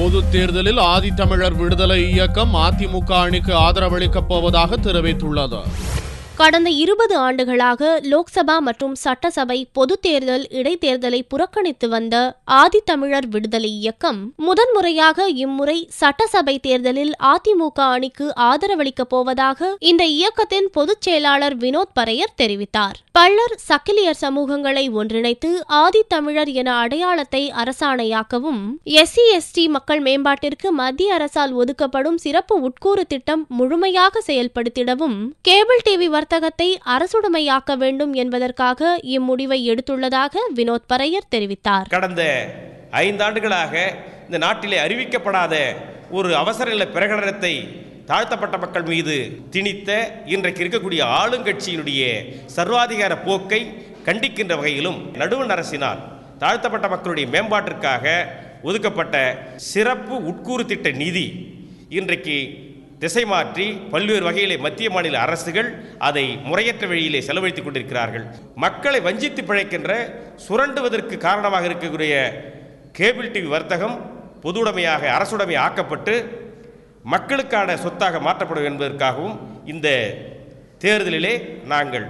பொது தேர்தலில் ஆதித்தமிழர் விடுதலை இயக்கம் அதிமுக அணிக்கு ஆதரவளிக்கப் போவதாக தெரிவித்துள்ளது கடந்த இருபது ஆண்டுகளாக லோக்சபா மற்றும் சட்டசபை பொது தேர்தல் இடைத்தேர்தலை புறக்கணித்து வந்த ஆதித்தமிழர் விடுதலை இயக்கம் முதன்முறையாக இம்முறை சட்டசபை தேர்தலில் அதிமுக அணிக்கு ஆதரவளிக்கப் போவதாக இந்த இயக்கத்தின் பொதுச் செயலாளர் வினோத் பரையர் தெரிவித்தார் பள்ளர் சக்கிலியர் சமூகங்களை ஒன்றிணைத்து ஆதித்தமிழர் என அடையாளத்தை அரசாணையாக்கவும் எஸ்சி எஸ்டி மக்கள் மேம்பாட்டிற்கு மத்திய அரசால் ஒதுக்கப்படும் சிறப்பு உட்கூறு திட்டம் முழுமையாக செயல்படுத்திடவும் கேபிள் டிவி வர்த்தகத்தை அரசுடைமையாக்க வேண்டும் என்பதற்காக இம்முடிவை எடுத்துள்ளதாக வினோத் பரையர் தெரிவித்தார் கடந்த ஐந்தாண்டுகளாக இந்த நாட்டிலே அறிவிக்கப்படாத ஒரு அவசரநிலை பிரகடனத்தை தாழ்த்தப்பட்ட மக்கள் மீது திணித்த இன்றைக்கு இருக்கக்கூடிய ஆளுங்கட்சியினுடைய சர்வாதிகார போக்கை கண்டிக்கின்ற வகையிலும் நடுவண் அரசினால் தாழ்த்தப்பட்ட மக்களுடைய மேம்பாட்டிற்காக ஒதுக்கப்பட்ட சிறப்பு உட்கூறு திட்ட நிதி இன்றைக்கு திசை மாற்றி பல்வேறு வகையிலே மத்திய மாநில அரசுகள் அதை முறையற்ற வழியிலே செலவழித்துக் கொண்டிருக்கிறார்கள் மக்களை வஞ்சித்து பிழைக்கின்ற சுரண்டுவதற்கு காரணமாக இருக்கக்கூடிய கேபிள் டிவி வர்த்தகம் பொதுவுடைமையாக அரசுடைமை ஆக்கப்பட்டு மக்களுக்கான சொத்தாக மாற்றப்படும் என்பதற்காகவும் இந்த தேர்தலிலே நாங்கள்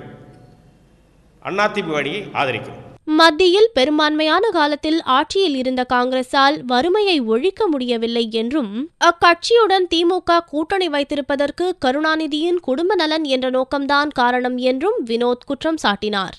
அதிமுக அணியை ஆதரிக்கிறோம் மத்தியில் பெரும்பான்மையான காலத்தில் ஆட்சியில் இருந்த காங்கிரசால் வறுமையை ஒழிக்க முடியவில்லை என்றும் அக்கட்சியுடன் திமுக கூட்டணி வைத்திருப்பதற்கு கருணாநிதியின் குடும்ப நலன் என்ற நோக்கம்தான் காரணம் என்றும் வினோத் குற்றம் சாட்டினார்